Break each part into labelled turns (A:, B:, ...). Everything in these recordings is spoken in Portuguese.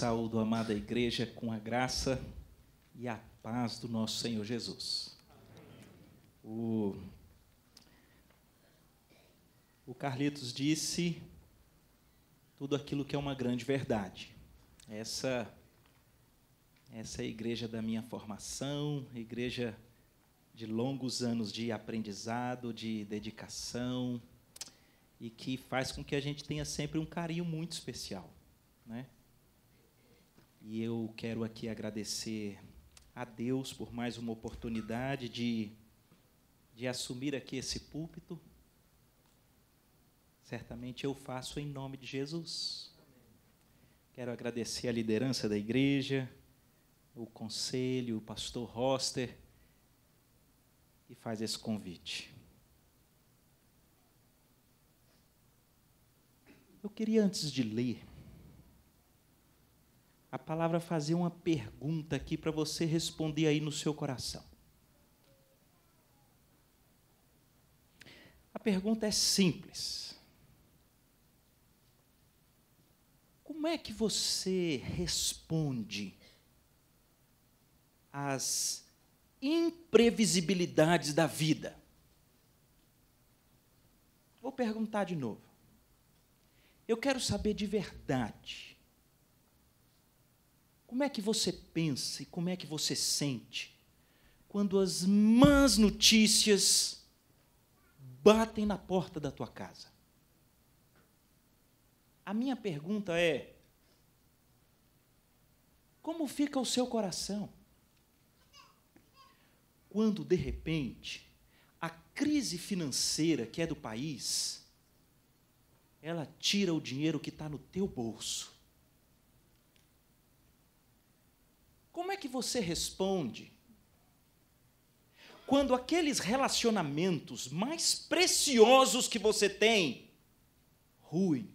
A: saúdo, amada igreja, com a graça e a paz do nosso Senhor Jesus. O, o Carlitos disse tudo aquilo que é uma grande verdade. Essa, essa é a igreja da minha formação, igreja de longos anos de aprendizado, de dedicação, e que faz com que a gente tenha sempre um carinho muito especial. Né? E eu quero aqui agradecer a Deus por mais uma oportunidade de, de assumir aqui esse púlpito. Certamente eu faço em nome de Jesus. Quero agradecer a liderança da igreja, o conselho, o pastor Roster, que faz esse convite. Eu queria, antes de ler, a palavra fazer uma pergunta aqui para você responder aí no seu coração. A pergunta é simples. Como é que você responde às imprevisibilidades da vida? Vou perguntar de novo. Eu quero saber de verdade como é que você pensa e como é que você sente quando as más notícias batem na porta da tua casa? A minha pergunta é: como fica o seu coração? Quando, de repente, a crise financeira que é do país, ela tira o dinheiro que está no teu bolso Como é que você responde quando aqueles relacionamentos mais preciosos que você tem ruem?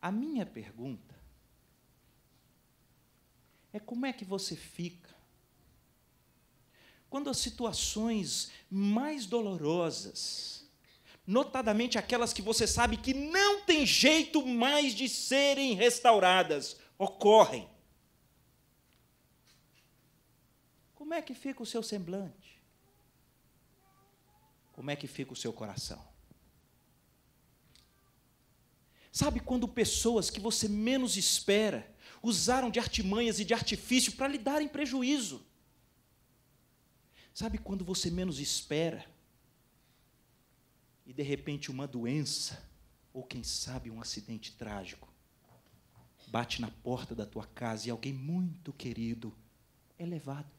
A: A minha pergunta é como é que você fica quando as situações mais dolorosas notadamente aquelas que você sabe que não tem jeito mais de serem restauradas, ocorrem. Como é que fica o seu semblante? Como é que fica o seu coração? Sabe quando pessoas que você menos espera usaram de artimanhas e de artifício para lhe darem prejuízo? Sabe quando você menos espera? e de repente uma doença, ou quem sabe um acidente trágico, bate na porta da tua casa e alguém muito querido é levado.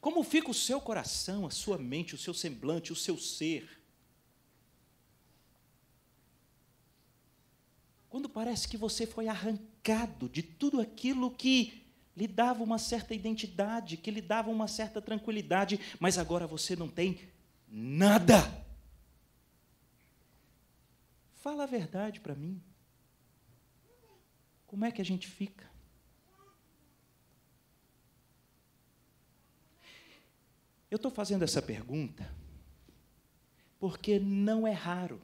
A: Como fica o seu coração, a sua mente, o seu semblante, o seu ser? Quando parece que você foi arrancado de tudo aquilo que lhe dava uma certa identidade, que lhe dava uma certa tranquilidade, mas agora você não tem nada. Fala a verdade para mim. Como é que a gente fica? Eu estou fazendo essa pergunta porque não é raro.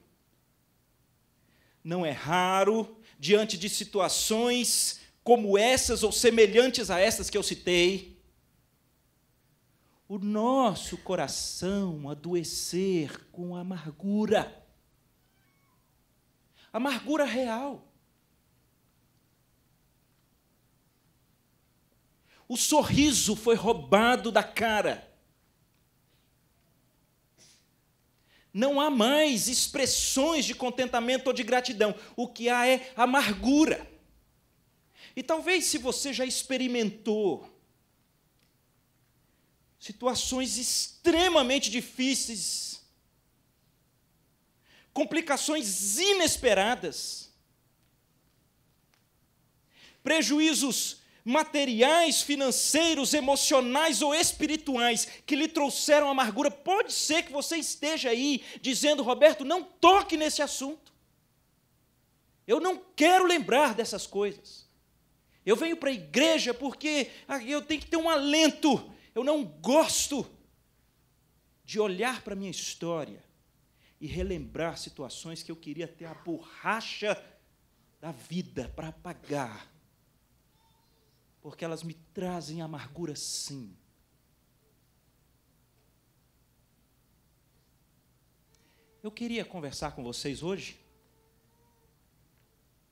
A: Não é raro, diante de situações como essas ou semelhantes a essas que eu citei, o nosso coração adoecer com amargura. Amargura real. O sorriso foi roubado da cara. Não há mais expressões de contentamento ou de gratidão. O que há é amargura. E talvez se você já experimentou situações extremamente difíceis, complicações inesperadas, prejuízos materiais, financeiros, emocionais ou espirituais que lhe trouxeram amargura. Pode ser que você esteja aí dizendo, Roberto, não toque nesse assunto. Eu não quero lembrar dessas coisas. Eu venho para a igreja porque ah, eu tenho que ter um alento. Eu não gosto de olhar para a minha história e relembrar situações que eu queria ter a borracha da vida para apagar. Porque elas me trazem amargura, sim. Eu queria conversar com vocês hoje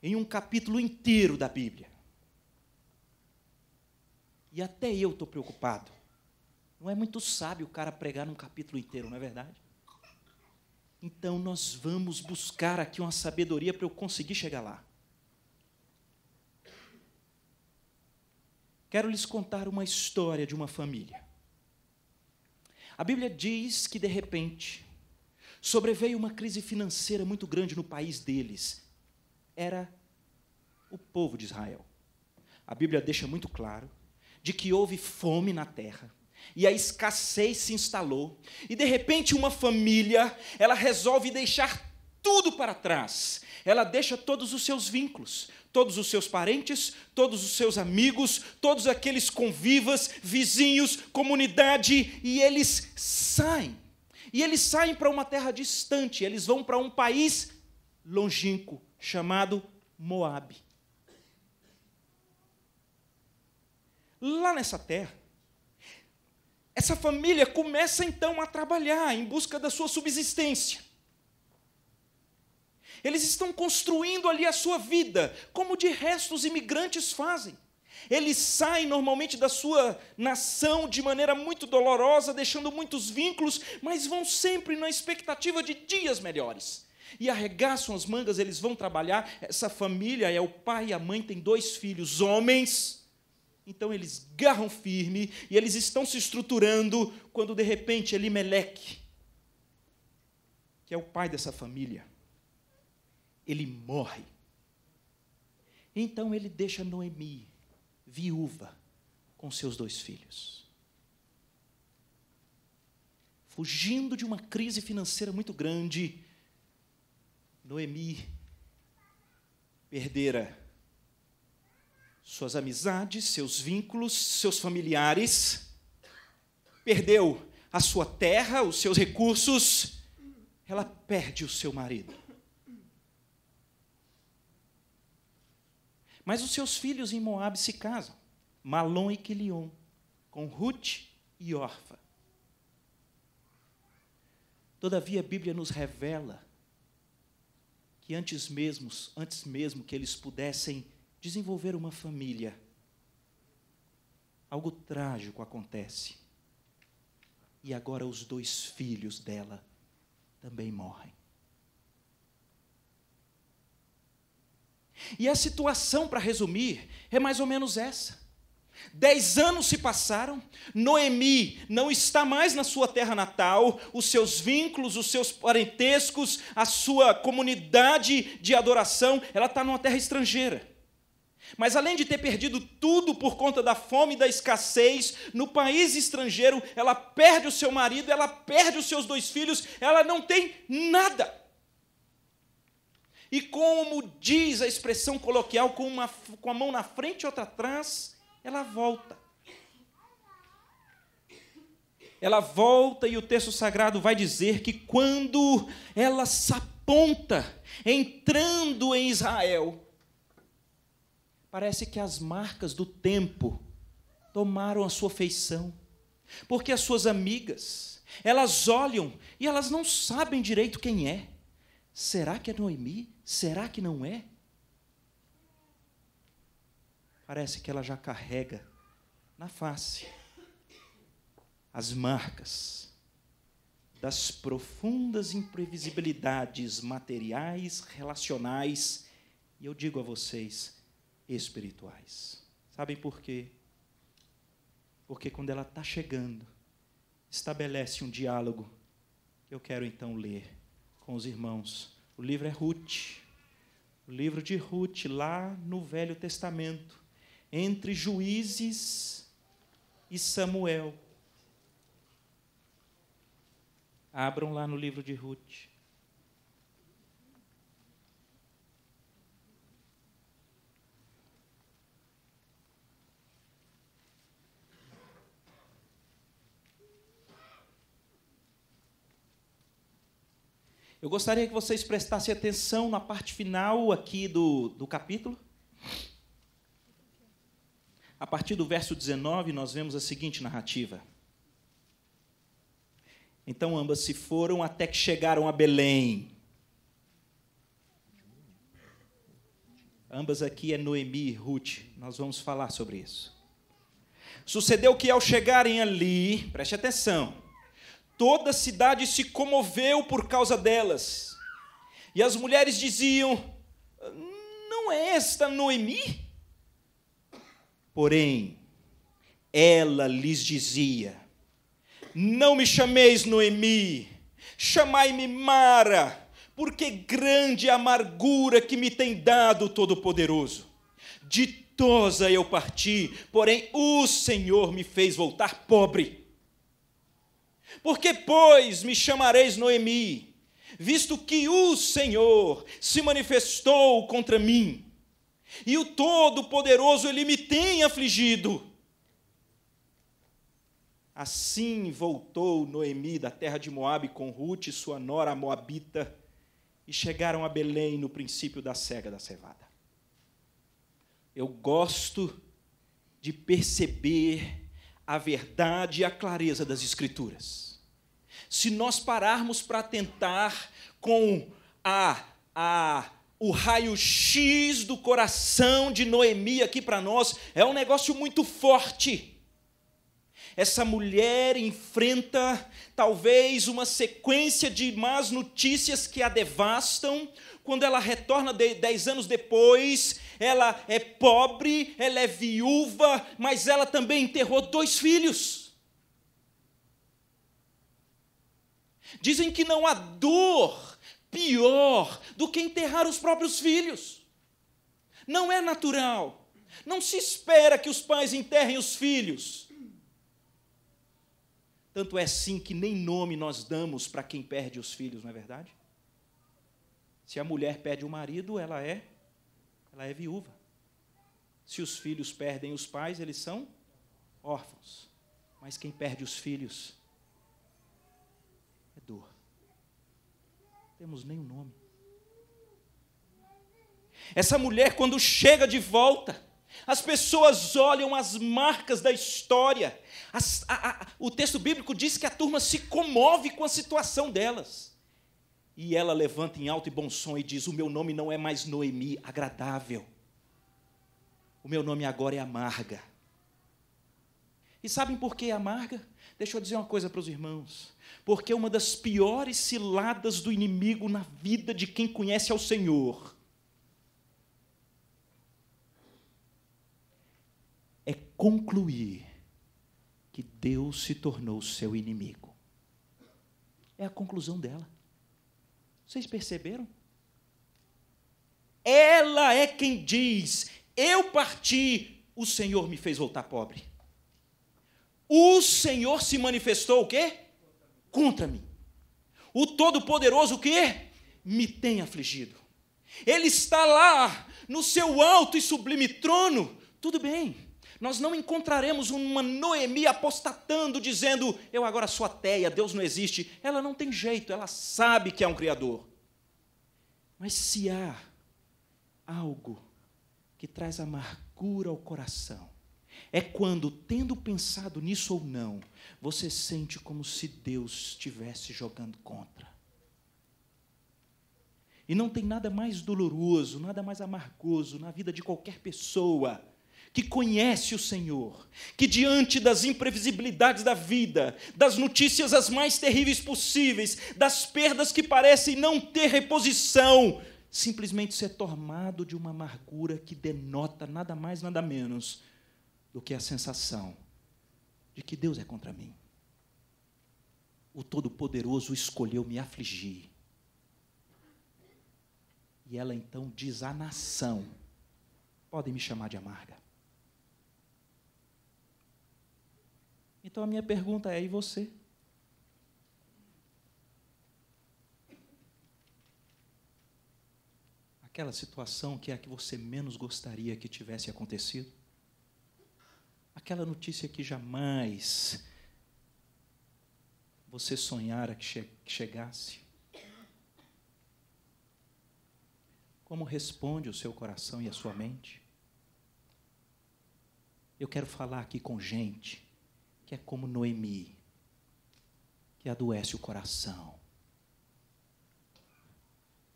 A: em um capítulo inteiro da Bíblia. E até eu estou preocupado. Não é muito sábio o cara pregar num capítulo inteiro, não é verdade? Então nós vamos buscar aqui uma sabedoria para eu conseguir chegar lá. Quero lhes contar uma história de uma família. A Bíblia diz que, de repente, sobreveio uma crise financeira muito grande no país deles. Era o povo de Israel. A Bíblia deixa muito claro de que houve fome na terra e a escassez se instalou. E de repente uma família, ela resolve deixar tudo para trás. Ela deixa todos os seus vínculos, todos os seus parentes, todos os seus amigos, todos aqueles convivas, vizinhos, comunidade, e eles saem. E eles saem para uma terra distante, eles vão para um país longínquo chamado Moabe. lá nessa terra. Essa família começa então a trabalhar em busca da sua subsistência. Eles estão construindo ali a sua vida, como de resto os imigrantes fazem. Eles saem normalmente da sua nação de maneira muito dolorosa, deixando muitos vínculos, mas vão sempre na expectativa de dias melhores. E arregaçam as mangas, eles vão trabalhar. Essa família é o pai e a mãe, tem dois filhos, homens então eles garram firme e eles estão se estruturando quando de repente Elimeleque, que é o pai dessa família, ele morre. Então ele deixa Noemi viúva com seus dois filhos. Fugindo de uma crise financeira muito grande, Noemi perdera suas amizades, seus vínculos, seus familiares, perdeu a sua terra, os seus recursos, ela perde o seu marido. Mas os seus filhos em Moab se casam, Malom e Quilion, com Ruth e Orfa. Todavia a Bíblia nos revela que antes mesmo, antes mesmo que eles pudessem desenvolver uma família, algo trágico acontece. E agora os dois filhos dela também morrem. E a situação, para resumir, é mais ou menos essa. Dez anos se passaram, Noemi não está mais na sua terra natal, os seus vínculos, os seus parentescos, a sua comunidade de adoração, ela está numa terra estrangeira. Mas além de ter perdido tudo por conta da fome e da escassez, no país estrangeiro, ela perde o seu marido, ela perde os seus dois filhos, ela não tem nada. E como diz a expressão coloquial, com, uma, com a mão na frente e outra atrás, ela volta. Ela volta e o texto sagrado vai dizer que quando ela se aponta, entrando em Israel, Parece que as marcas do tempo tomaram a sua feição. Porque as suas amigas, elas olham e elas não sabem direito quem é. Será que é Noemi? Será que não é? Parece que ela já carrega na face as marcas das profundas imprevisibilidades materiais, relacionais, e eu digo a vocês, espirituais. Sabem por quê? Porque quando ela está chegando, estabelece um diálogo. que Eu quero então ler com os irmãos. O livro é Ruth. O livro de Ruth, lá no Velho Testamento, entre Juízes e Samuel. Abram lá no livro de Ruth. Eu gostaria que vocês prestassem atenção na parte final aqui do, do capítulo. A partir do verso 19, nós vemos a seguinte narrativa. Então ambas se foram até que chegaram a Belém. Ambas aqui é Noemi e Ruth. Nós vamos falar sobre isso. Sucedeu que ao chegarem ali, preste atenção, Toda a cidade se comoveu por causa delas. E as mulheres diziam: Não é esta Noemi? Porém, ela lhes dizia: Não me chameis Noemi, chamai-me Mara, porque grande é a amargura que me tem dado o Todo-Poderoso. Ditosa eu parti, porém o Senhor me fez voltar pobre por que, pois, me chamareis Noemi, visto que o Senhor se manifestou contra mim, e o Todo-Poderoso ele me tem afligido? Assim voltou Noemi da terra de Moabe com Ruth, sua nora moabita, e chegaram a Belém no princípio da cega da cevada. Eu gosto de perceber a verdade e a clareza das Escrituras. Se nós pararmos para tentar com a, a o raio-x do coração de Noemi aqui para nós é um negócio muito forte. Essa mulher enfrenta talvez uma sequência de más notícias que a devastam. Quando ela retorna dez anos depois, ela é pobre, ela é viúva, mas ela também enterrou dois filhos. Dizem que não há dor pior do que enterrar os próprios filhos. Não é natural. Não se espera que os pais enterrem os filhos. Tanto é assim que nem nome nós damos para quem perde os filhos, não é verdade? Se a mulher perde o marido, ela é ela é viúva. Se os filhos perdem os pais, eles são órfãos. Mas quem perde os filhos é dor. Não temos nem o nome. Essa mulher, quando chega de volta, as pessoas olham as marcas da história. As, a, a, o texto bíblico diz que a turma se comove com a situação delas. E ela levanta em alto e bom som e diz: O meu nome não é mais Noemi, agradável. O meu nome agora é Amarga. E sabem por que é amarga? Deixa eu dizer uma coisa para os irmãos. Porque uma das piores ciladas do inimigo na vida de quem conhece ao Senhor é concluir que Deus se tornou seu inimigo. É a conclusão dela. Vocês perceberam? Ela é quem diz: Eu parti, o Senhor me fez voltar pobre. O Senhor se manifestou o quê? Contra mim. O Todo-Poderoso o quê? Me tem afligido. Ele está lá no seu alto e sublime trono. Tudo bem. Nós não encontraremos uma Noemi apostatando, dizendo: Eu agora sou ateia, Deus não existe. Ela não tem jeito, ela sabe que é um Criador. Mas se há algo que traz amargura ao coração, é quando, tendo pensado nisso ou não, você sente como se Deus estivesse jogando contra. E não tem nada mais doloroso, nada mais amargoso na vida de qualquer pessoa que conhece o Senhor, que diante das imprevisibilidades da vida, das notícias as mais terríveis possíveis, das perdas que parecem não ter reposição, simplesmente ser tomado de uma amargura que denota nada mais, nada menos do que a sensação de que Deus é contra mim. O Todo-Poderoso escolheu me afligir. E ela então diz à nação: podem me chamar de amarga. Então a minha pergunta é: e você? Aquela situação que é a que você menos gostaria que tivesse acontecido? Aquela notícia que jamais você sonhara que, che que chegasse? Como responde o seu coração e a sua mente? Eu quero falar aqui com gente que é como Noemi, que adoece o coração,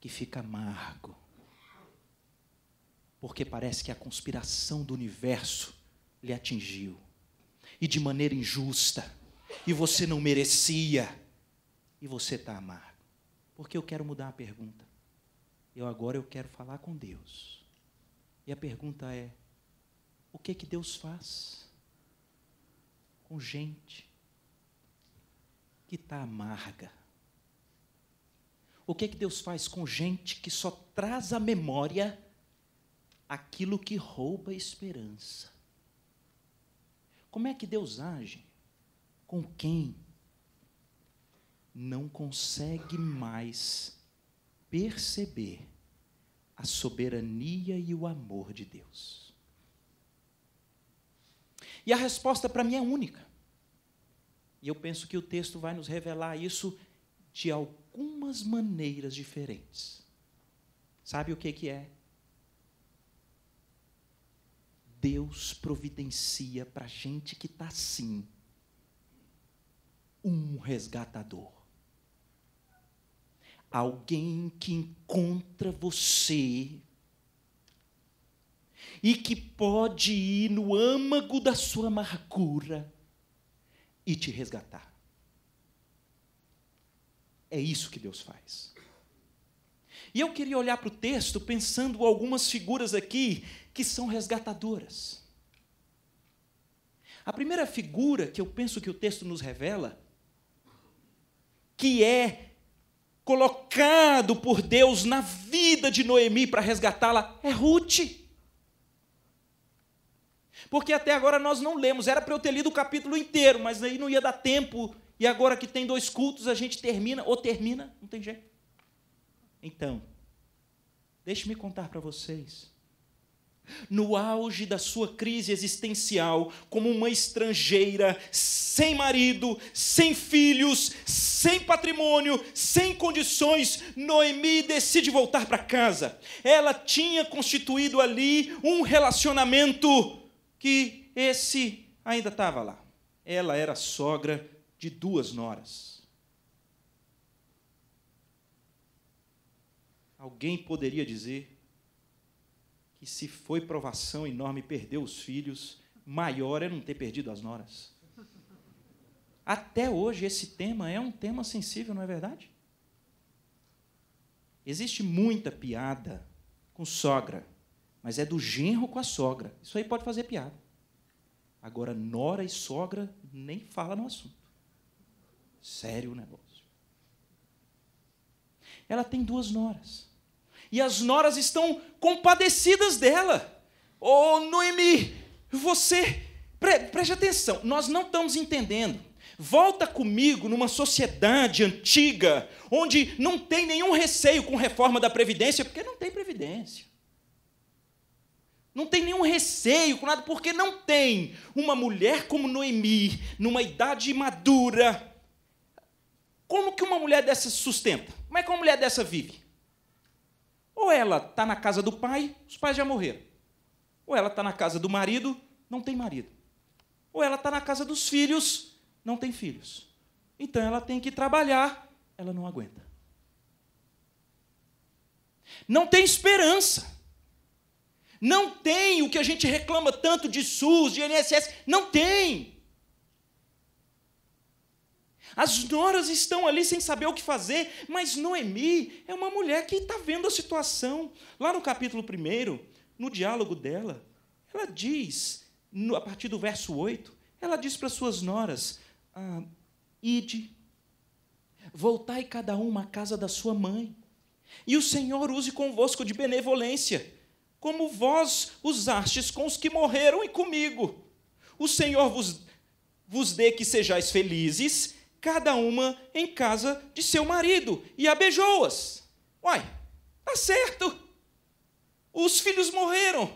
A: que fica amargo, porque parece que a conspiração do universo lhe atingiu, e de maneira injusta, e você não merecia, e você está amargo. Porque eu quero mudar a pergunta. Eu agora eu quero falar com Deus. E a pergunta é: o que que Deus faz? com gente que está amarga. O que é que Deus faz com gente que só traz à memória aquilo que rouba a esperança? Como é que Deus age com quem não consegue mais perceber a soberania e o amor de Deus? E a resposta para mim é única. E eu penso que o texto vai nos revelar isso de algumas maneiras diferentes. Sabe o que, que é? Deus providencia para gente que está assim um resgatador. Alguém que encontra você e que pode ir no âmago da sua amargura e te resgatar. É isso que Deus faz. E eu queria olhar para o texto pensando algumas figuras aqui que são resgatadoras. A primeira figura que eu penso que o texto nos revela, que é colocado por Deus na vida de Noemi para resgatá-la, é Ruth porque até agora nós não lemos. Era para eu ter lido o capítulo inteiro, mas aí não ia dar tempo. E agora que tem dois cultos, a gente termina ou termina, não tem jeito. Então, deixe-me contar para vocês. No auge da sua crise existencial, como uma estrangeira, sem marido, sem filhos, sem patrimônio, sem condições, Noemi decide voltar para casa. Ela tinha constituído ali um relacionamento que esse ainda estava lá. Ela era sogra de duas noras. Alguém poderia dizer que se foi provação enorme perder os filhos, maior é não ter perdido as noras. Até hoje esse tema é um tema sensível, não é verdade? Existe muita piada com sogra mas é do genro com a sogra. Isso aí pode fazer piada. Agora, nora e sogra nem fala no assunto. Sério o negócio. Ela tem duas noras. E as noras estão compadecidas dela. Ô, oh, Noemi, você. Pre preste atenção, nós não estamos entendendo. Volta comigo numa sociedade antiga, onde não tem nenhum receio com reforma da Previdência, porque não tem Previdência. Não tem nenhum receio com nada, porque não tem uma mulher como Noemi, numa idade madura. Como que uma mulher dessa se sustenta? Como é que uma mulher dessa vive? Ou ela está na casa do pai, os pais já morreram. Ou ela está na casa do marido, não tem marido. Ou ela está na casa dos filhos, não tem filhos. Então ela tem que trabalhar, ela não aguenta. Não tem esperança. Não tem o que a gente reclama tanto de SUS, de INSS, não tem. As noras estão ali sem saber o que fazer, mas Noemi é uma mulher que está vendo a situação. Lá no capítulo 1, no diálogo dela, ela diz, a partir do verso 8, ela diz para suas noras: ah, Ide, voltai cada uma à casa da sua mãe, e o Senhor use convosco de benevolência como vós usastes com os que morreram e comigo. O Senhor vos, vos dê que sejais felizes, cada uma em casa de seu marido, e a beijou-as. Uai, tá certo. Os filhos morreram.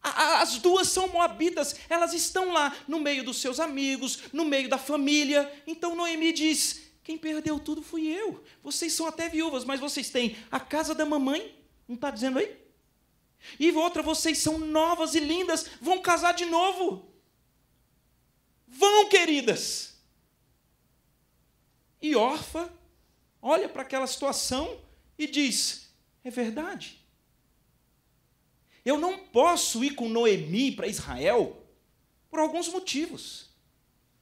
A: as duas são moabitas, elas estão lá no meio dos seus amigos, no meio da família. Então Noemi diz: quem perdeu tudo fui eu. Vocês são até viúvas, mas vocês têm a casa da mamãe, não está dizendo aí? E outra, vocês são novas e lindas, vão casar de novo. Vão, queridas. E Orfa olha para aquela situação e diz: É verdade. Eu não posso ir com Noemi para Israel por alguns motivos.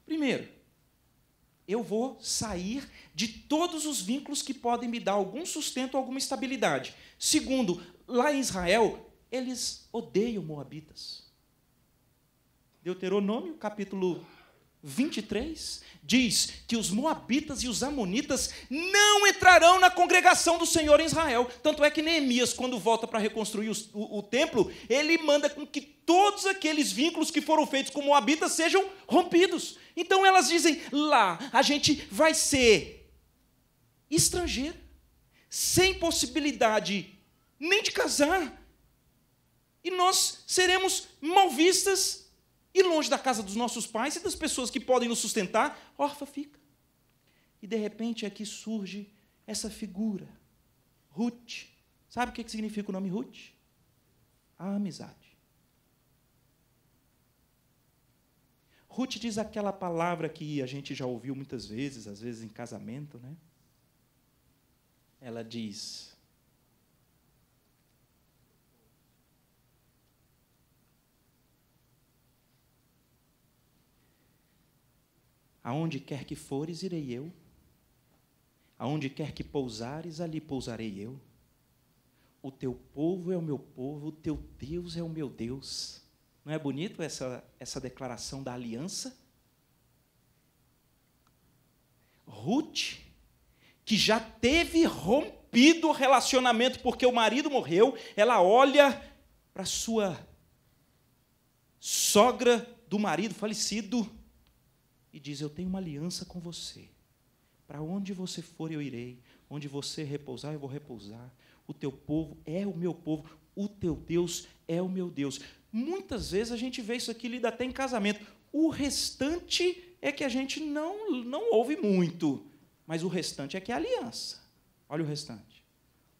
A: Primeiro, eu vou sair de todos os vínculos que podem me dar algum sustento, alguma estabilidade. Segundo, lá em Israel, eles odeiam moabitas. Deuteronômio, capítulo 23, diz que os moabitas e os amonitas não entrarão na congregação do Senhor em Israel. Tanto é que Neemias, quando volta para reconstruir o, o, o, templo, ele manda com que todos aqueles vínculos que foram feitos com moabitas sejam rompidos. Então elas dizem: lá a gente vai ser estrangeiro, sem possibilidade nem de casar. E nós seremos mal vistas e longe da casa dos nossos pais e das pessoas que podem nos sustentar, órfã fica. E de repente aqui é surge essa figura, Ruth. Sabe o que significa o nome Ruth? A amizade. Ruth diz aquela palavra que a gente já ouviu muitas vezes, às vezes em casamento, né? Ela diz: Aonde quer que fores, irei eu. Aonde quer que pousares, ali pousarei eu. O teu povo é o meu povo, o teu Deus é o meu Deus. Não é bonito essa, essa declaração da aliança? Ruth, que já teve rompido o relacionamento porque o marido morreu, ela olha para sua sogra do marido falecido e diz: Eu tenho uma aliança com você. Para onde você for, eu irei. Onde você repousar, eu vou repousar. O teu povo é o meu povo. O teu Deus é o meu Deus. Muitas vezes a gente vê isso aqui lida até em casamento. O restante é que a gente não, não ouve muito. Mas o restante é que é aliança. Olha o restante.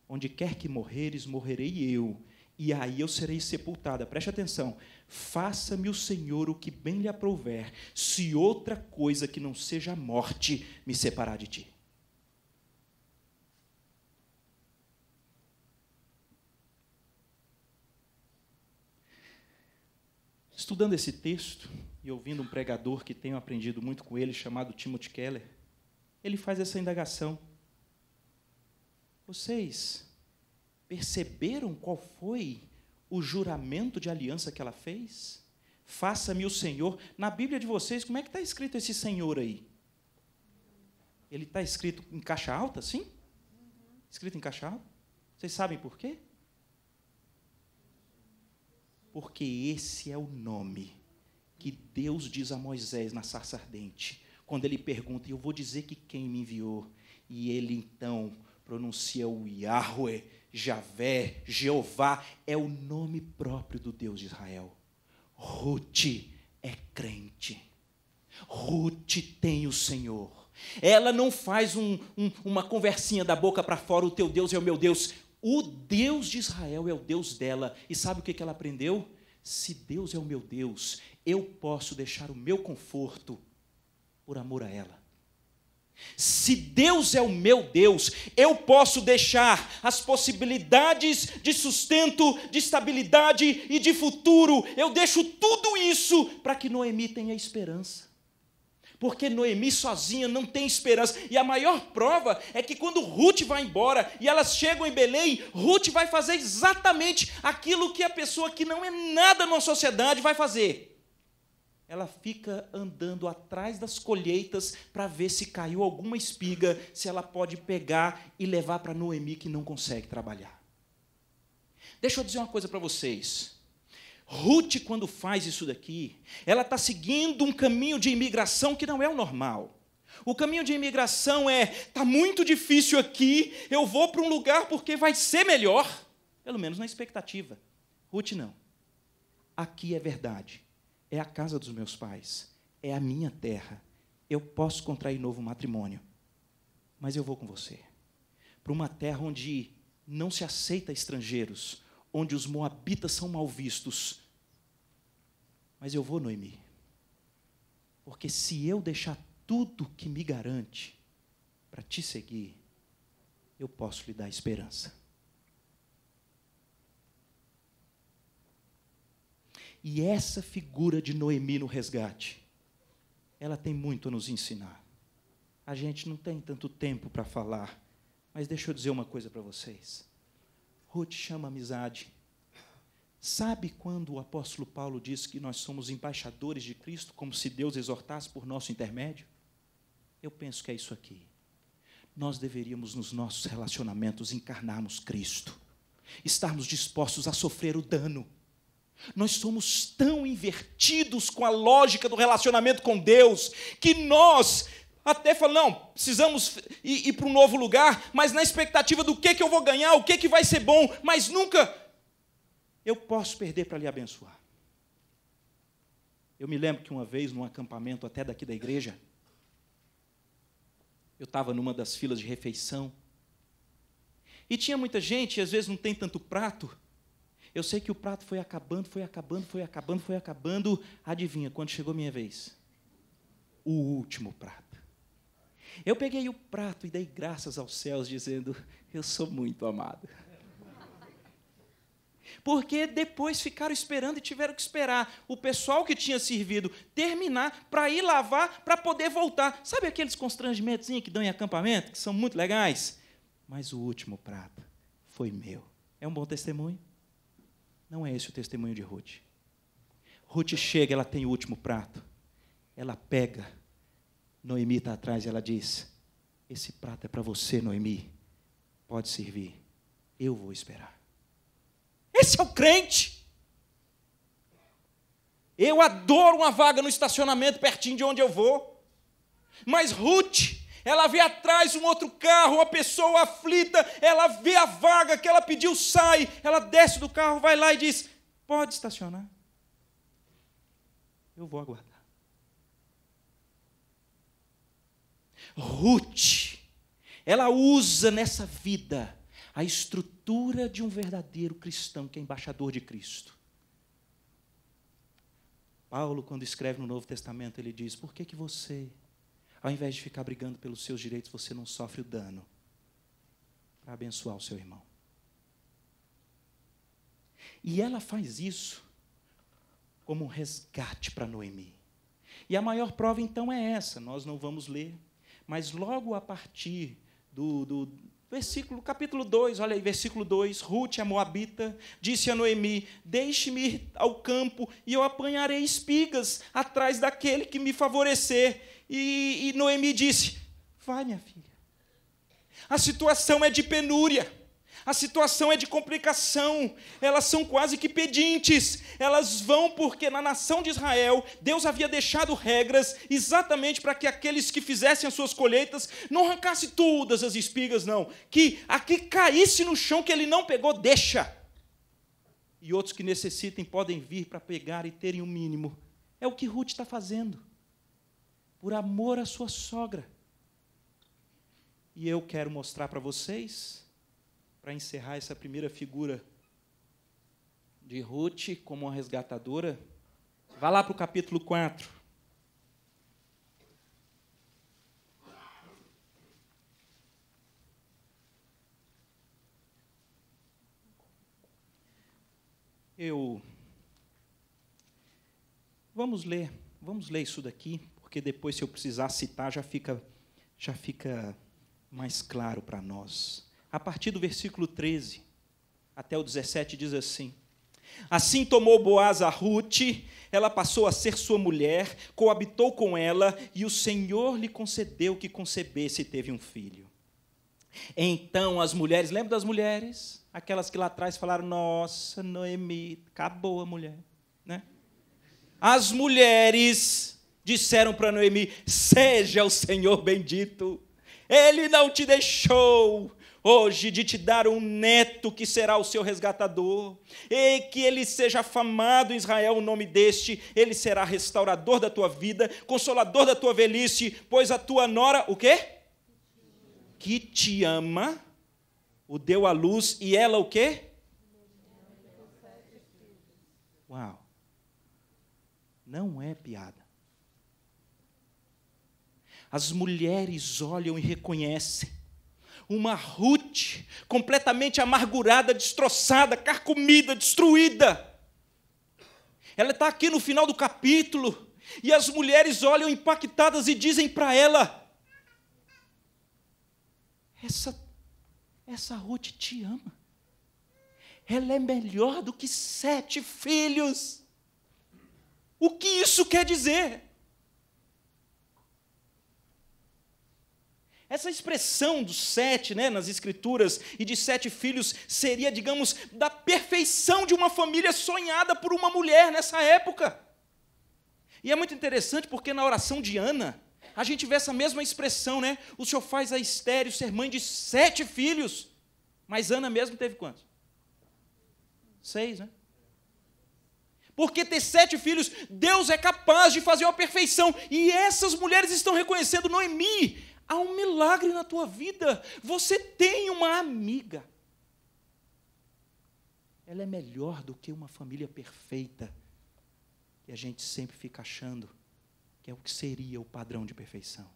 A: Onde quer que morreres, morrerei eu. E aí eu serei sepultada. Preste atenção. Faça-me o Senhor o que bem lhe aprouver, se outra coisa que não seja a morte me separar de ti. Estudando esse texto e ouvindo um pregador que tenho aprendido muito com ele, chamado Timothy Keller, ele faz essa indagação. Vocês perceberam qual foi o juramento de aliança que ela fez? Faça-me o Senhor. Na Bíblia de vocês, como é que está escrito esse Senhor aí? Ele está escrito em caixa alta, sim? Escrito em caixa alta? Vocês sabem por quê? Porque esse é o nome que Deus diz a Moisés na sarça ardente, quando ele pergunta: Eu vou dizer que quem me enviou? E ele então pronuncia o Yahweh, Javé, Jeová, é o nome próprio do Deus de Israel. Ruth é crente. Ruth tem o Senhor. Ela não faz um, um, uma conversinha da boca para fora, o teu Deus é o meu Deus. O Deus de Israel é o Deus dela. E sabe o que ela aprendeu? Se Deus é o meu Deus, eu posso deixar o meu conforto por amor a ela. Se Deus é o meu Deus, eu posso deixar as possibilidades de sustento, de estabilidade e de futuro, eu deixo tudo isso para que Noemi tenha esperança. Porque Noemi sozinha não tem esperança. E a maior prova é que quando Ruth vai embora e elas chegam em Belém, Ruth vai fazer exatamente aquilo que a pessoa que não é nada na sociedade vai fazer ela fica andando atrás das colheitas para ver se caiu alguma espiga, se ela pode pegar e levar para Noemi que não consegue trabalhar. Deixa eu dizer uma coisa para vocês. Ruth, quando faz isso daqui, ela está seguindo um caminho de imigração que não é o normal. O caminho de imigração é: está muito difícil aqui, eu vou para um lugar porque vai ser melhor. Pelo menos na expectativa. Ruth, não. Aqui é verdade é a casa dos meus pais, é a minha terra. Eu posso contrair novo matrimônio, mas eu vou com você. Para uma terra onde não se aceita estrangeiros, onde os moabitas são mal vistos. Mas eu vou, Noemi, porque se eu deixar tudo que me garante para te seguir, eu posso lhe dar esperança. E essa figura de Noemi no resgate, ela tem muito a nos ensinar. A gente não tem tanto tempo para falar, mas deixa eu dizer uma coisa para vocês. Ruth chama amizade. Sabe quando o apóstolo Paulo diz que nós somos embaixadores de Cristo, como se Deus exortasse por nosso intermédio? Eu penso que é isso aqui. Nós deveríamos, nos nossos relacionamentos, encarnarmos Cristo, estarmos dispostos a sofrer o dano, nós somos tão invertidos com a lógica do relacionamento com Deus que nós até falam, não, precisamos ir, ir para um novo lugar, mas na expectativa do que, que eu vou ganhar, o que, que vai ser bom, mas nunca eu posso perder para lhe abençoar. Eu me lembro que uma vez, num acampamento até daqui da igreja, eu estava numa das filas de refeição. E tinha muita gente, e às vezes não tem tanto prato. Eu sei que o prato foi acabando, foi acabando, foi acabando, foi acabando. Adivinha, quando chegou minha vez? O último prato. Eu peguei o prato e dei graças aos céus, dizendo: Eu sou muito amado. Porque depois ficaram esperando e tiveram que esperar o pessoal que tinha servido terminar para ir lavar, para poder voltar. Sabe aqueles constrangimentos que dão em acampamento, que são muito legais? Mas o último prato foi meu. É um bom testemunho? Não é esse o testemunho de Ruth. Ruth chega, ela tem o último prato. Ela pega. Noemi está atrás e ela diz: Esse prato é para você, Noemi. Pode servir. Eu vou esperar. Esse é o crente. Eu adoro uma vaga no estacionamento pertinho de onde eu vou. Mas Ruth ela vê atrás um outro carro, uma pessoa aflita, ela vê a vaga que ela pediu, sai, ela desce do carro, vai lá e diz: Pode estacionar. Eu vou aguardar. Ruth, ela usa nessa vida a estrutura de um verdadeiro cristão que é embaixador de Cristo. Paulo, quando escreve no Novo Testamento, ele diz: Por que, que você ao invés de ficar brigando pelos seus direitos, você não sofre o dano para abençoar o seu irmão. E ela faz isso como um resgate para Noemi. E a maior prova então é essa, nós não vamos ler, mas logo a partir do, do versículo, capítulo 2, olha aí, versículo 2, Ruth, a Moabita, disse a Noemi, deixe-me ir ao campo e eu apanharei espigas atrás daquele que me favorecer. E, e Noemi disse: Vai, minha filha. A situação é de penúria. A situação é de complicação, elas são quase que pedintes, elas vão porque na nação de Israel Deus havia deixado regras exatamente para que aqueles que fizessem as suas colheitas não arrancassem todas as espigas, não, que a que caísse no chão que ele não pegou, deixa. E outros que necessitem podem vir para pegar e terem o um mínimo. É o que Ruth está fazendo por amor à sua sogra. E eu quero mostrar para vocês, para encerrar essa primeira figura de Ruth como uma resgatadora, vá lá para o capítulo 4. Eu. Vamos ler, vamos ler isso daqui porque depois, se eu precisar citar, já fica, já fica mais claro para nós. A partir do versículo 13 até o 17 diz assim: Assim tomou Boaz a Ruth, ela passou a ser sua mulher, coabitou com ela, e o Senhor lhe concedeu que concebesse e teve um filho. Então as mulheres, lembra das mulheres? Aquelas que lá atrás falaram: Nossa, Noemi, acabou a mulher. Né? As mulheres disseram para Noemi: Seja o Senhor bendito, ele não te deixou. Hoje, de te dar um neto que será o seu resgatador, e que ele seja afamado em Israel o nome deste, ele será restaurador da tua vida, consolador da tua velhice, pois a tua nora, o quê? Que te ama, o deu à luz, e ela o quê? Uau! Não é piada. As mulheres olham e reconhecem. Uma Ruth completamente amargurada, destroçada, carcomida, destruída. Ela está aqui no final do capítulo. E as mulheres olham impactadas e dizem para ela: essa, essa Ruth te ama. Ela é melhor do que sete filhos. O que isso quer dizer? Essa expressão dos sete né, nas Escrituras e de sete filhos seria, digamos, da perfeição de uma família sonhada por uma mulher nessa época. E é muito interessante porque na oração de Ana, a gente vê essa mesma expressão, né? O Senhor faz a estéreo ser mãe de sete filhos. Mas Ana mesmo teve quantos? Seis, né? Porque ter sete filhos, Deus é capaz de fazer uma perfeição. E essas mulheres estão reconhecendo Noemi, Há um milagre na tua vida. Você tem uma amiga. Ela é melhor do que uma família perfeita. E a gente sempre fica achando que é o que seria o padrão de perfeição.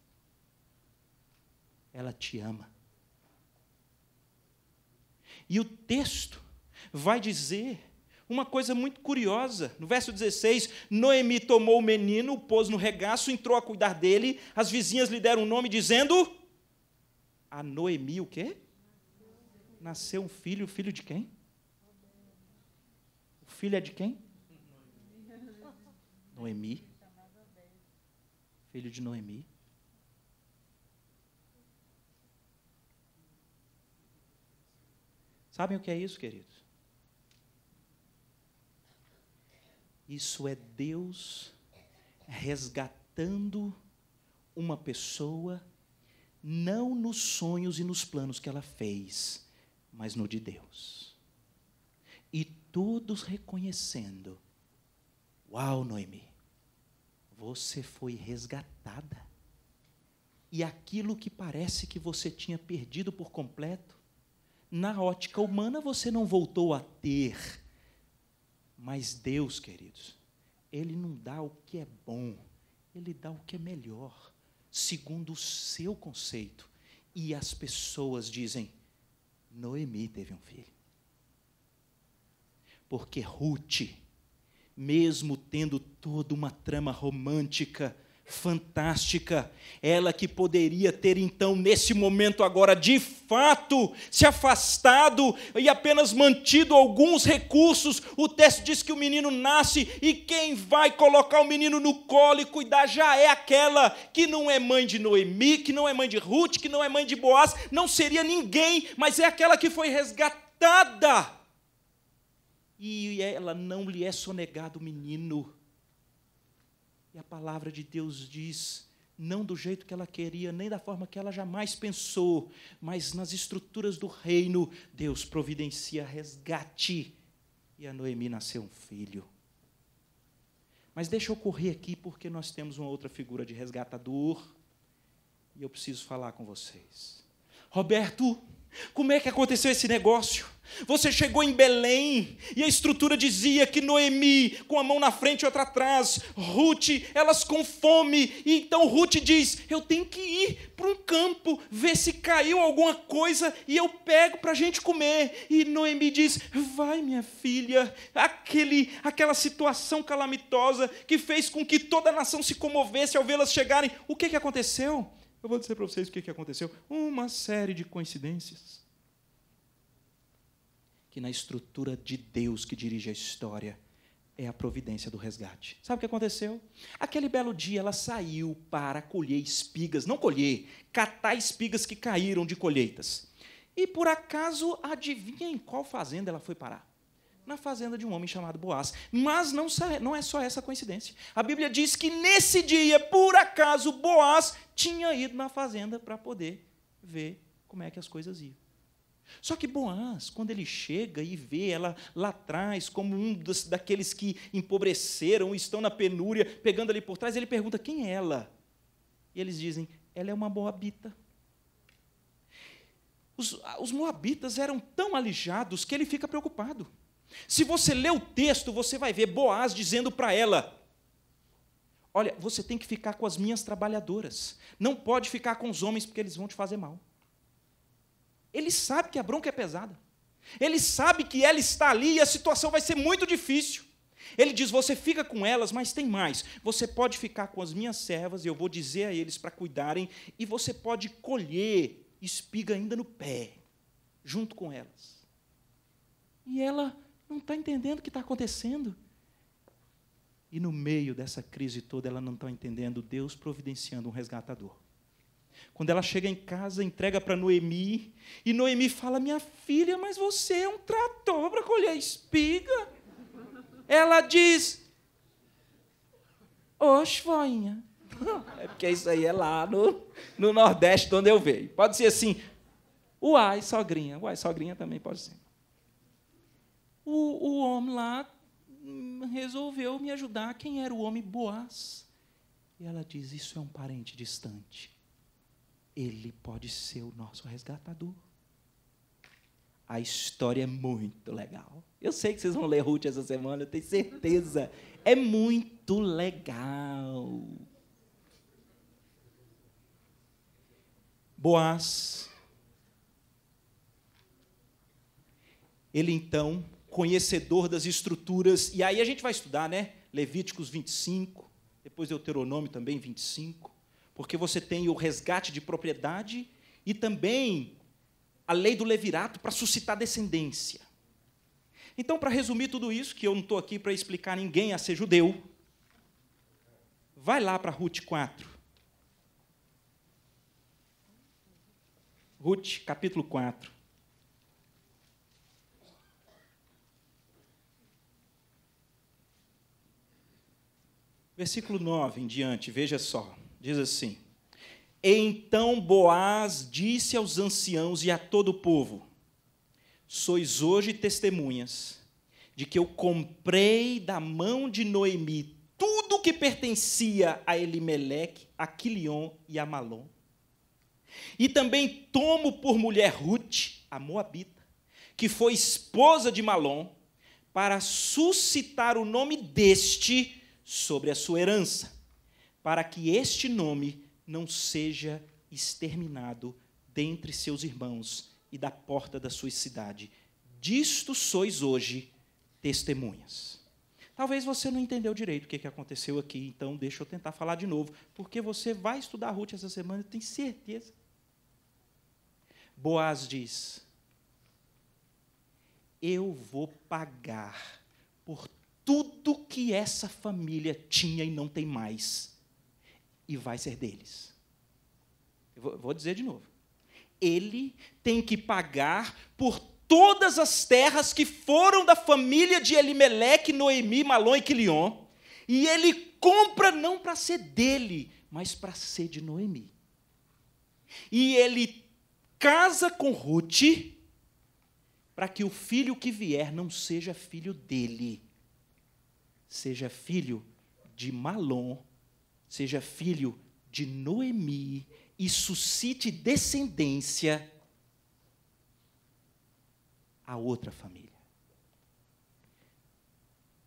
A: Ela te ama. E o texto vai dizer uma coisa muito curiosa, no verso 16, Noemi tomou o menino, o pôs no regaço, entrou a cuidar dele. As vizinhas lhe deram um nome dizendo: A Noemi o quê? Nasceu um filho, o filho de quem? O filho é de quem? Noemi. Filho de Noemi. Sabem o que é isso, queridos? Isso é Deus resgatando uma pessoa, não nos sonhos e nos planos que ela fez, mas no de Deus. E todos reconhecendo: Uau, Noemi, você foi resgatada. E aquilo que parece que você tinha perdido por completo, na ótica humana você não voltou a ter mas Deus, queridos, Ele não dá o que é bom, Ele dá o que é melhor, segundo o seu conceito. E as pessoas dizem: Noemi teve um filho. Porque Ruth, mesmo tendo toda uma trama romântica, fantástica, ela que poderia ter então, nesse momento agora, de fato, se afastado e apenas mantido alguns recursos. O texto diz que o menino nasce e quem vai colocar o menino no colo e cuidar já é aquela que não é mãe de Noemi, que não é mãe de Ruth, que não é mãe de Boaz, não seria ninguém, mas é aquela que foi resgatada. E ela não lhe é sonegado o menino e a palavra de Deus diz não do jeito que ela queria, nem da forma que ela jamais pensou, mas nas estruturas do reino, Deus providencia resgate. E a Noemi nasceu um filho. Mas deixa eu correr aqui, porque nós temos uma outra figura de resgatador, e eu preciso falar com vocês. Roberto, como é que aconteceu esse negócio? Você chegou em Belém e a estrutura dizia que Noemi, com a mão na frente e outra atrás, Ruth, elas com fome. E então Ruth diz: Eu tenho que ir para um campo, ver se caiu alguma coisa e eu pego para a gente comer. E Noemi diz: Vai, minha filha, aquele, aquela situação calamitosa que fez com que toda a nação se comovesse ao vê-las chegarem. O que, que aconteceu? Eu vou dizer para vocês o que, que aconteceu. Uma série de coincidências que na estrutura de Deus que dirige a história é a providência do resgate. Sabe o que aconteceu? Aquele belo dia ela saiu para colher espigas, não colher, catar espigas que caíram de colheitas. E por acaso, adivinha em qual fazenda ela foi parar? na fazenda de um homem chamado Boaz. Mas não, não, é só essa coincidência. A Bíblia diz que nesse dia, por acaso, Boaz tinha ido na fazenda para poder ver como é que as coisas iam. Só que Boaz, quando ele chega e vê ela lá atrás, como um dos, daqueles que empobreceram, estão na penúria, pegando ali por trás, ele pergunta: quem é ela? E eles dizem: ela é uma moabita. Os, os moabitas eram tão alijados que ele fica preocupado. Se você ler o texto, você vai ver Boaz dizendo para ela: Olha, você tem que ficar com as minhas trabalhadoras, não pode ficar com os homens, porque eles vão te fazer mal. Ele sabe que a bronca é pesada. Ele sabe que ela está ali e a situação vai ser muito difícil. Ele diz: Você fica com elas, mas tem mais. Você pode ficar com as minhas servas, e eu vou dizer a eles para cuidarem, e você pode colher espiga ainda no pé, junto com elas. E ela não está entendendo o que está acontecendo. E no meio dessa crise toda, ela não está entendendo Deus providenciando um resgatador. Quando ela chega em casa, entrega para Noemi, e Noemi fala: Minha filha, mas você é um trator para colher espiga. Ela diz: Oxe, voinha. É porque isso aí é lá no, no Nordeste, de onde eu veio. Pode ser assim: Uai, sogrinha. Uai, sogrinha também pode ser. O, o homem lá hum, resolveu me ajudar. Quem era o homem Boaz? E ela diz: Isso é um parente distante. Ele pode ser o nosso resgatador. A história é muito legal. Eu sei que vocês vão ler Ruth essa semana, eu tenho certeza. É muito legal. Boaz. Ele então, conhecedor das estruturas, e aí a gente vai estudar, né? Levíticos 25, depois Deuteronômio também 25 porque você tem o resgate de propriedade e também a lei do levirato para suscitar descendência. Então, para resumir tudo isso, que eu não estou aqui para explicar ninguém a ser judeu, vai lá para Ruth 4. Ruth, capítulo 4. Versículo 9 em diante, veja só diz assim: Então Boaz disse aos anciãos e a todo o povo: Sois hoje testemunhas de que eu comprei da mão de Noemi tudo o que pertencia a Elimeleque, a Quilion e a Malom. E também tomo por mulher Ruth, a Moabita, que foi esposa de Malom, para suscitar o nome deste sobre a sua herança para que este nome não seja exterminado dentre seus irmãos e da porta da sua cidade. Disto sois hoje testemunhas. Talvez você não entendeu direito o que aconteceu aqui, então deixa eu tentar falar de novo, porque você vai estudar Ruth essa semana, tem certeza. Boaz diz: Eu vou pagar por tudo que essa família tinha e não tem mais e vai ser deles. Eu vou dizer de novo. Ele tem que pagar por todas as terras que foram da família de Elimeleque, Noemi, Malon e Quilion, e ele compra não para ser dele, mas para ser de Noemi. E ele casa com Ruth para que o filho que vier não seja filho dele, seja filho de Malon seja filho de Noemi e suscite descendência a outra família.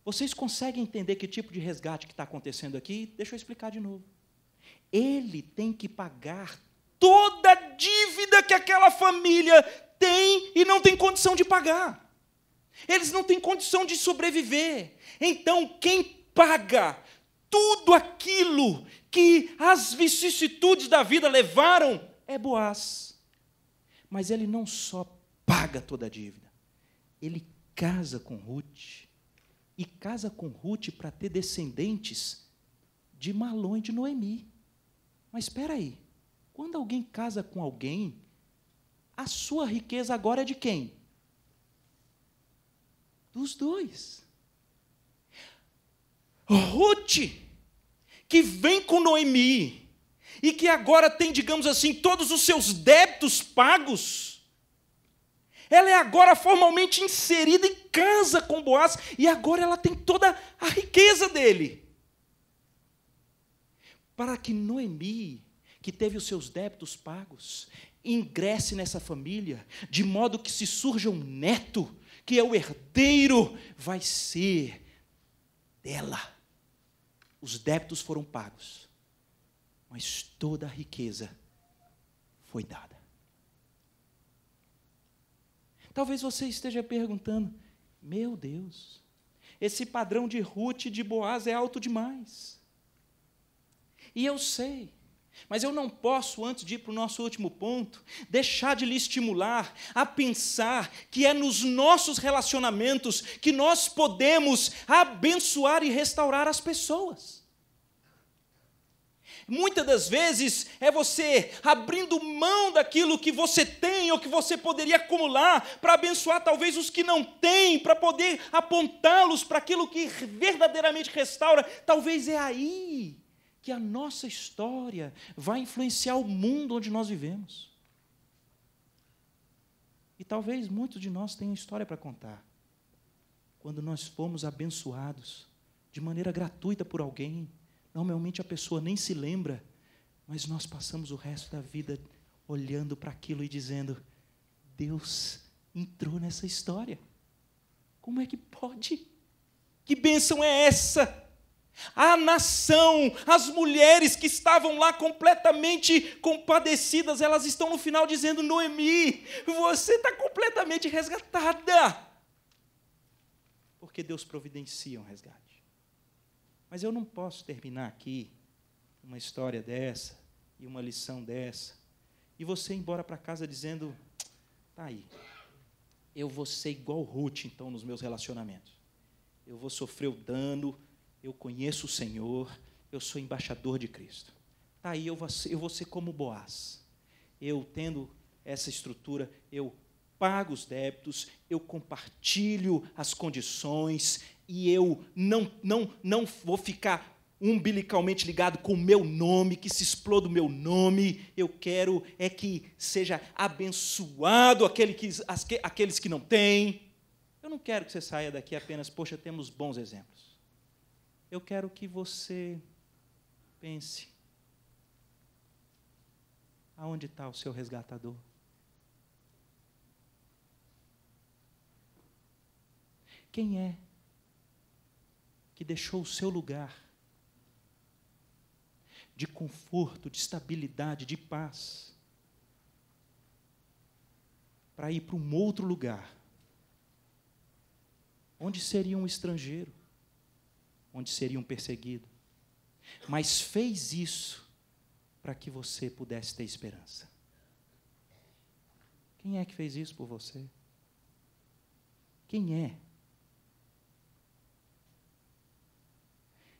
A: Vocês conseguem entender que tipo de resgate que está acontecendo aqui? Deixa eu explicar de novo. Ele tem que pagar toda a dívida que aquela família tem e não tem condição de pagar. Eles não têm condição de sobreviver. Então, quem paga tudo aquilo que as vicissitudes da vida levaram é Boaz. Mas ele não só paga toda a dívida, ele casa com Ruth. E casa com Ruth para ter descendentes de Malon e de Noemi. Mas espera aí, quando alguém casa com alguém, a sua riqueza agora é de quem? Dos dois. Ruth que vem com Noemi e que agora tem, digamos assim, todos os seus débitos pagos, ela é agora formalmente inserida em casa com Boaz e agora ela tem toda a riqueza dele. Para que Noemi, que teve os seus débitos pagos, ingresse nessa família, de modo que se surja um neto, que é o herdeiro, vai ser dela os débitos foram pagos, mas toda a riqueza foi dada. Talvez você esteja perguntando: meu Deus, esse padrão de Ruth e de Boaz é alto demais. E eu sei, mas eu não posso, antes de ir para o nosso último ponto, deixar de lhe estimular a pensar que é nos nossos relacionamentos que nós podemos abençoar e restaurar as pessoas. Muitas das vezes é você abrindo mão daquilo que você tem ou que você poderia acumular para abençoar talvez os que não têm, para poder apontá-los para aquilo que verdadeiramente restaura. Talvez é aí que a nossa história vai influenciar o mundo onde nós vivemos. E talvez muitos de nós tenham história para contar. Quando nós fomos abençoados de maneira gratuita por alguém, normalmente a pessoa nem se lembra, mas nós passamos o resto da vida olhando para aquilo e dizendo: Deus entrou nessa história. Como é que pode? Que bênção é essa? A nação, as mulheres que estavam lá completamente compadecidas, elas estão no final dizendo: Noemi, você está completamente resgatada. Porque Deus providencia um resgate. Mas eu não posso terminar aqui uma história dessa e uma lição dessa e você ir embora para casa dizendo: tá aí, eu vou ser igual Ruth então nos meus relacionamentos. Eu vou sofrer o dano eu conheço o Senhor, eu sou embaixador de Cristo. Tá aí, eu vou, eu vou ser como Boaz. Eu, tendo essa estrutura, eu pago os débitos, eu compartilho as condições e eu não, não, não vou ficar umbilicalmente ligado com o meu nome, que se exploda o meu nome. Eu quero é que seja abençoado aquele que, as, aqueles que não têm. Eu não quero que você saia daqui apenas, poxa, temos bons exemplos eu quero que você pense: aonde está o seu resgatador? Quem é que deixou o seu lugar de conforto, de estabilidade, de paz, para ir para um outro lugar, onde seria um estrangeiro? onde seriam perseguidos. Mas fez isso para que você pudesse ter esperança. Quem é que fez isso por você? Quem é?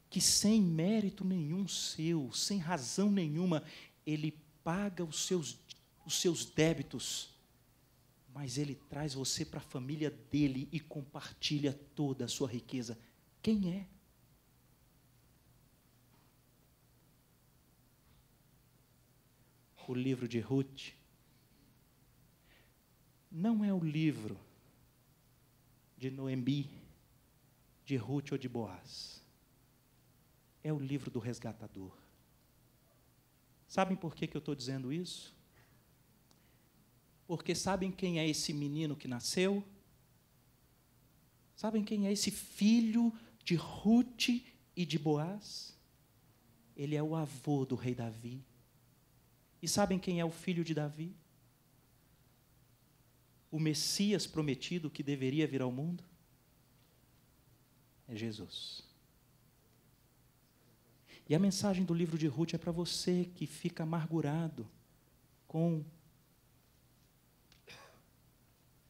A: Que sem mérito nenhum seu, sem razão nenhuma, ele paga os seus, os seus débitos, mas ele traz você para a família dele e compartilha toda a sua riqueza. Quem é? o livro de Ruth não é o livro de Noemi, de Ruth ou de Boaz. É o livro do resgatador. Sabem por que, que eu estou dizendo isso? Porque sabem quem é esse menino que nasceu? Sabem quem é esse filho de Ruth e de Boaz? Ele é o avô do rei Davi. E sabem quem é o filho de Davi? O Messias prometido que deveria vir ao mundo? É Jesus. E a mensagem do livro de Ruth é para você que fica amargurado com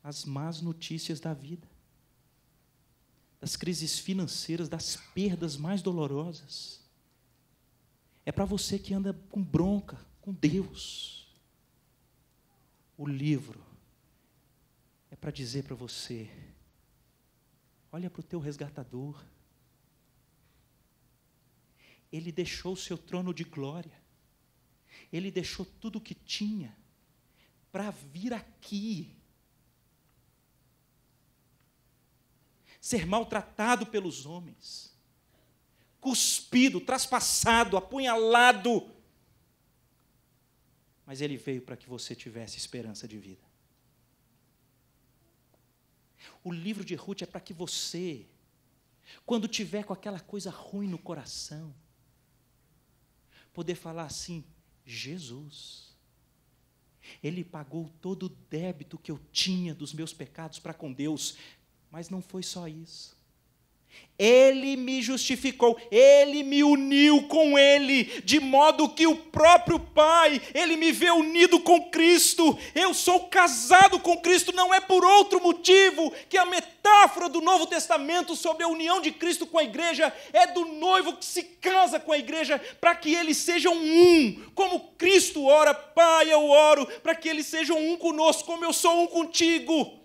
A: as más notícias da vida, das crises financeiras, das perdas mais dolorosas. É para você que anda com bronca, com Deus. O livro é para dizer para você: olha para o teu resgatador. Ele deixou o seu trono de glória, ele deixou tudo o que tinha para vir aqui. Ser maltratado pelos homens, cuspido, traspassado, apunhalado, mas ele veio para que você tivesse esperança de vida. O livro de Ruth é para que você, quando tiver com aquela coisa ruim no coração, poder falar assim: Jesus, Ele pagou todo o débito que eu tinha dos meus pecados para com Deus, mas não foi só isso. Ele me justificou, ele me uniu com ele, de modo que o próprio Pai, ele me vê unido com Cristo. Eu sou casado com Cristo, não é por outro motivo que a metáfora do Novo Testamento sobre a união de Cristo com a igreja é do noivo que se casa com a igreja para que eles sejam um. Como Cristo ora, Pai, eu oro para que eles sejam um conosco, como eu sou um contigo.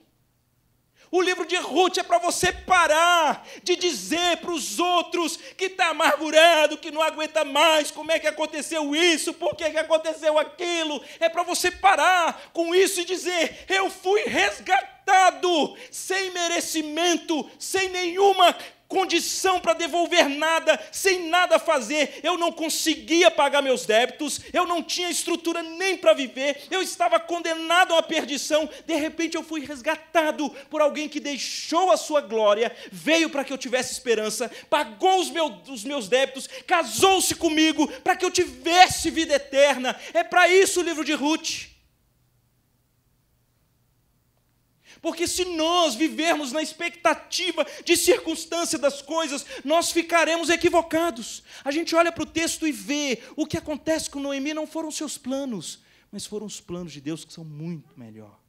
A: O livro de Ruth é para você parar de dizer para os outros que está amargurado, que não aguenta mais, como é que aconteceu isso, por que, que aconteceu aquilo. É para você parar com isso e dizer: eu fui resgatado, sem merecimento, sem nenhuma condição para devolver nada, sem nada fazer, eu não conseguia pagar meus débitos, eu não tinha estrutura nem para viver, eu estava condenado a perdição, de repente eu fui resgatado por alguém que deixou a sua glória, veio para que eu tivesse esperança, pagou os, os meus débitos, casou-se comigo para que eu tivesse vida eterna. É para isso o livro de Ruth. Porque se nós vivermos na expectativa de circunstância das coisas, nós ficaremos equivocados. A gente olha para o texto e vê o que acontece com Noemi não foram seus planos, mas foram os planos de Deus que são muito melhor.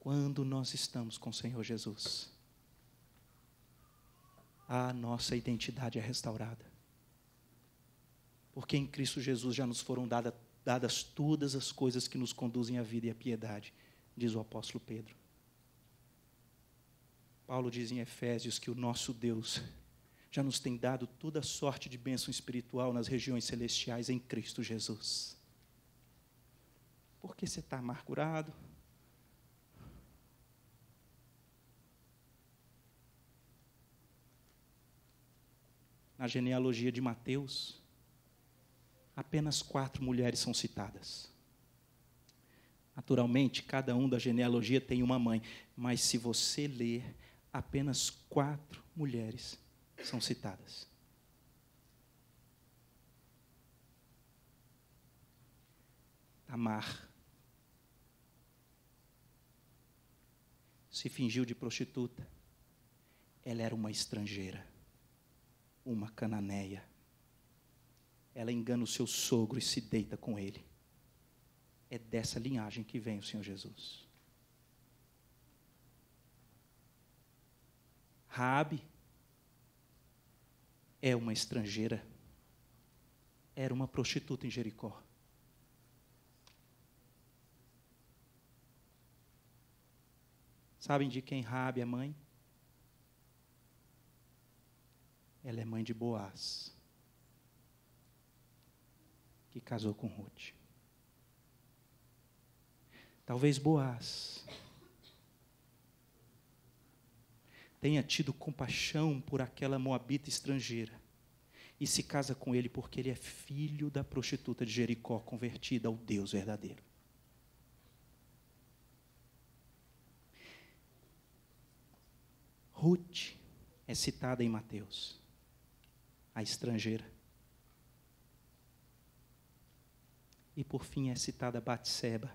A: Quando nós estamos com o Senhor Jesus, a nossa identidade é restaurada. Porque em Cristo Jesus já nos foram dadas dadas todas as coisas que nos conduzem à vida e à piedade, diz o apóstolo Pedro. Paulo diz em Efésios que o nosso Deus já nos tem dado toda sorte de bênção espiritual nas regiões celestiais em Cristo Jesus. Por que você está amargurado? Na genealogia de Mateus, apenas quatro mulheres são citadas. Naturalmente, cada um da genealogia tem uma mãe, mas se você ler, apenas quatro mulheres são citadas. Tamar se fingiu de prostituta. Ela era uma estrangeira, uma cananeia ela engana o seu sogro e se deita com ele. É dessa linhagem que vem o Senhor Jesus. Rabi é uma estrangeira. Era uma prostituta em Jericó. Sabem de quem Rabi é mãe? Ela é mãe de Boaz que casou com Ruth. Talvez Boaz tenha tido compaixão por aquela moabita estrangeira e se casa com ele porque ele é filho da prostituta de Jericó convertida ao Deus verdadeiro. Ruth é citada em Mateus, a estrangeira. E por fim é citada Batseba,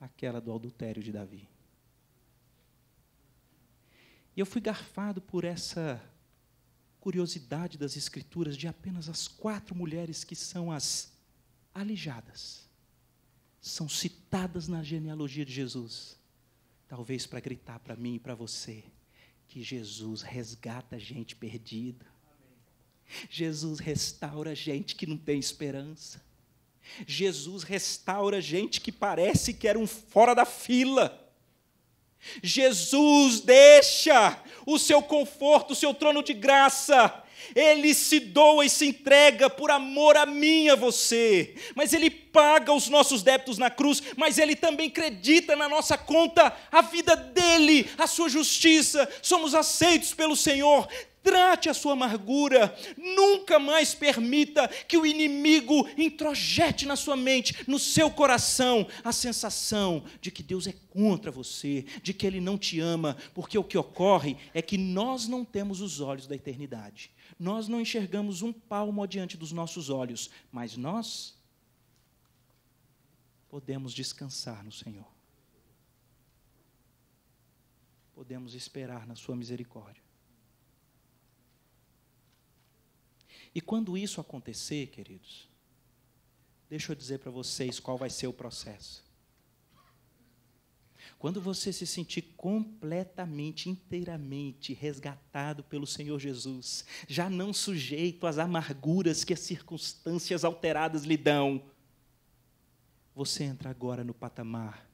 A: aquela do adultério de Davi. E eu fui garfado por essa curiosidade das Escrituras de apenas as quatro mulheres que são as alijadas. São citadas na genealogia de Jesus. Talvez para gritar para mim e para você que Jesus resgata gente perdida Jesus restaura gente que não tem esperança. Jesus restaura gente que parece que era um fora da fila. Jesus deixa o seu conforto, o seu trono de graça. Ele se doa e se entrega por amor a mim e a você. Mas ele paga os nossos débitos na cruz, mas ele também acredita na nossa conta a vida dele, a sua justiça. Somos aceitos pelo Senhor trate a sua amargura, nunca mais permita que o inimigo introjete na sua mente, no seu coração, a sensação de que Deus é contra você, de que Ele não te ama, porque o que ocorre é que nós não temos os olhos da eternidade, nós não enxergamos um palmo adiante dos nossos olhos, mas nós podemos descansar no Senhor. Podemos esperar na Sua misericórdia. E quando isso acontecer, queridos, deixa eu dizer para vocês qual vai ser o processo. Quando você se sentir completamente, inteiramente resgatado pelo Senhor Jesus, já não sujeito às amarguras que as circunstâncias alteradas lhe dão, você entra agora no patamar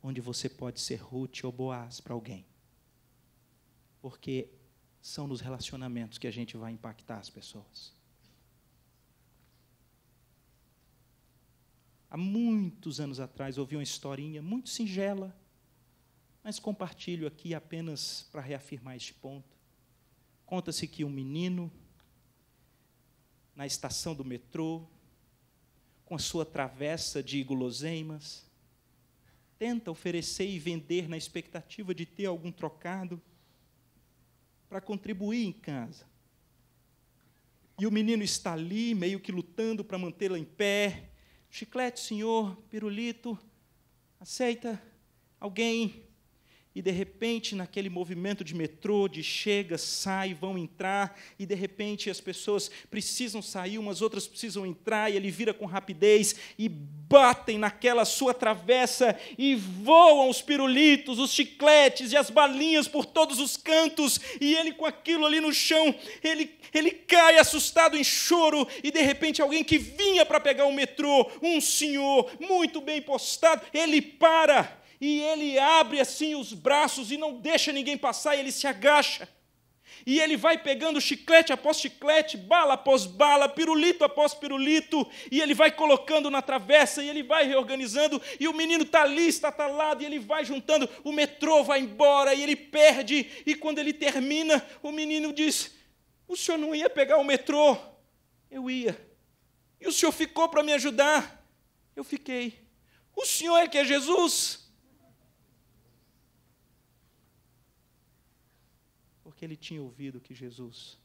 A: onde você pode ser Ruth ou Boaz para alguém. Porque são nos relacionamentos que a gente vai impactar as pessoas. Há muitos anos atrás ouvi uma historinha muito singela, mas compartilho aqui apenas para reafirmar este ponto. Conta-se que um menino, na estação do metrô, com a sua travessa de guloseimas, tenta oferecer e vender na expectativa de ter algum trocado para contribuir em casa. E o menino está ali, meio que lutando para mantê-la em pé. Chiclete, senhor, pirulito, aceita alguém e de repente, naquele movimento de metrô, de chega, sai, vão entrar, e de repente as pessoas precisam sair, umas outras precisam entrar, e ele vira com rapidez e batem naquela sua travessa e voam os pirulitos, os chicletes e as balinhas por todos os cantos, e ele com aquilo ali no chão, ele, ele cai assustado em choro, e de repente alguém que vinha para pegar o metrô, um senhor muito bem postado, ele para e ele abre assim os braços e não deixa ninguém passar, e ele se agacha. E ele vai pegando chiclete após chiclete, bala após bala, pirulito após pirulito, e ele vai colocando na travessa, e ele vai reorganizando, e o menino está ali, está talado, e ele vai juntando, o metrô vai embora, e ele perde, e quando ele termina, o menino diz: O senhor não ia pegar o metrô? Eu ia. E o senhor ficou para me ajudar? Eu fiquei. O senhor é que é Jesus? ele tinha ouvido que Jesus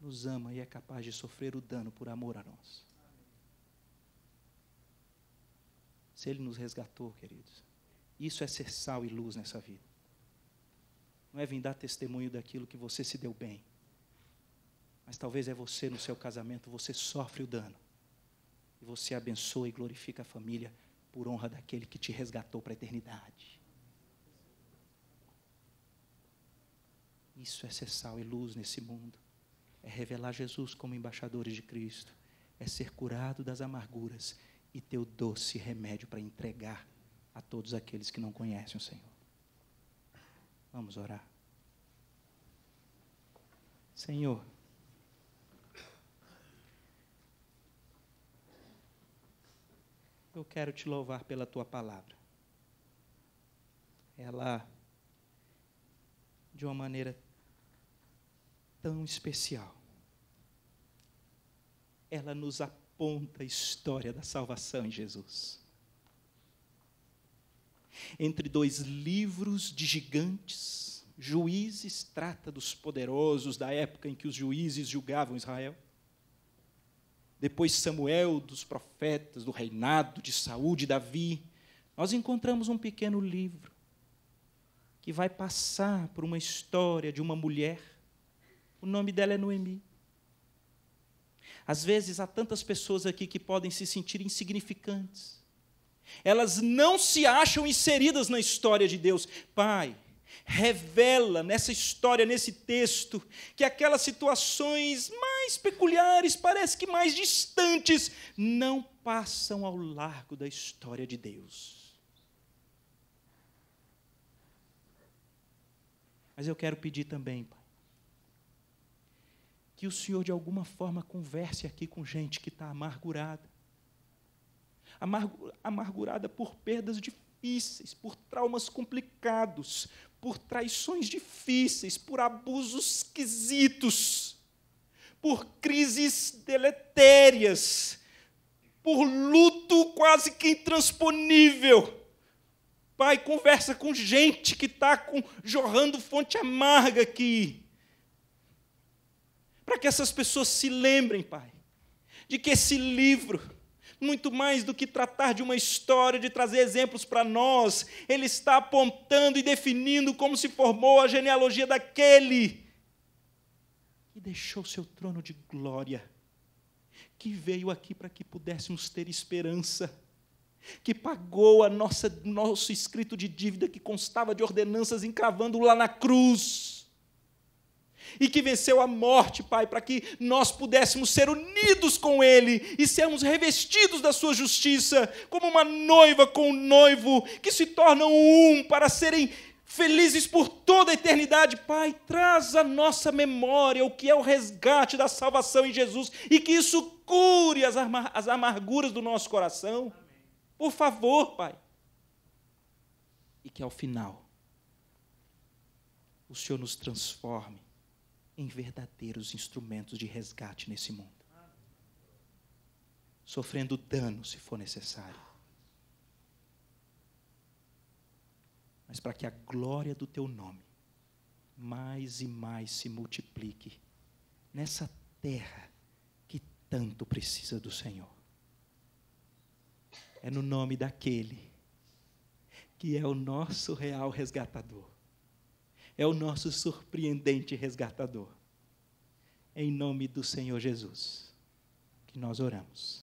A: nos ama e é capaz de sofrer o dano por amor a nós. Se ele nos resgatou, queridos, isso é ser sal e luz nessa vida. Não é vir dar testemunho daquilo que você se deu bem. Mas talvez é você no seu casamento, você sofre o dano. E você abençoa e glorifica a família por honra daquele que te resgatou para a eternidade. Isso é ser sal e luz nesse mundo. É revelar Jesus como embaixadores de Cristo. É ser curado das amarguras e ter o doce remédio para entregar a todos aqueles que não conhecem o Senhor. Vamos orar. Senhor, eu quero te louvar pela tua palavra. Ela, de uma maneira tão especial. Ela nos aponta a história da salvação em Jesus. Entre dois livros de gigantes, Juízes trata dos poderosos da época em que os juízes julgavam Israel. Depois Samuel, dos profetas, do reinado de Saul de Davi. Nós encontramos um pequeno livro que vai passar por uma história de uma mulher o nome dela é Noemi. Às vezes há tantas pessoas aqui que podem se sentir insignificantes. Elas não se acham inseridas na história de Deus. Pai, revela nessa história, nesse texto, que aquelas situações mais peculiares, parece que mais distantes, não passam ao largo da história de Deus. Mas eu quero pedir também, Pai que o Senhor de alguma forma converse aqui com gente que está amargurada. amargurada por perdas difíceis, por traumas complicados, por traições difíceis, por abusos esquisitos, por crises deletérias, por luto quase que intransponível. Pai, conversa com gente que está jorrando fonte amarga aqui para que essas pessoas se lembrem, Pai, de que esse livro, muito mais do que tratar de uma história, de trazer exemplos para nós, ele está apontando e definindo como se formou a genealogia daquele que deixou seu trono de glória, que veio aqui para que pudéssemos ter esperança que pagou a nossa nosso escrito de dívida que constava de ordenanças encravando lá na cruz e que venceu a morte, Pai, para que nós pudéssemos ser unidos com Ele e sermos revestidos da Sua justiça, como uma noiva com um noivo, que se tornam um para serem felizes por toda a eternidade. Pai, traz à nossa memória o que é o resgate da salvação em Jesus e que isso cure as, amar as amarguras do nosso coração. Por favor, Pai. E que ao final o Senhor nos transforme em verdadeiros instrumentos de resgate nesse mundo sofrendo dano se for necessário. Mas para que a glória do teu nome mais e mais se multiplique nessa terra que tanto precisa do Senhor. É no nome daquele que é o nosso real resgatador é o nosso surpreendente resgatador. Em nome do Senhor Jesus, que nós oramos.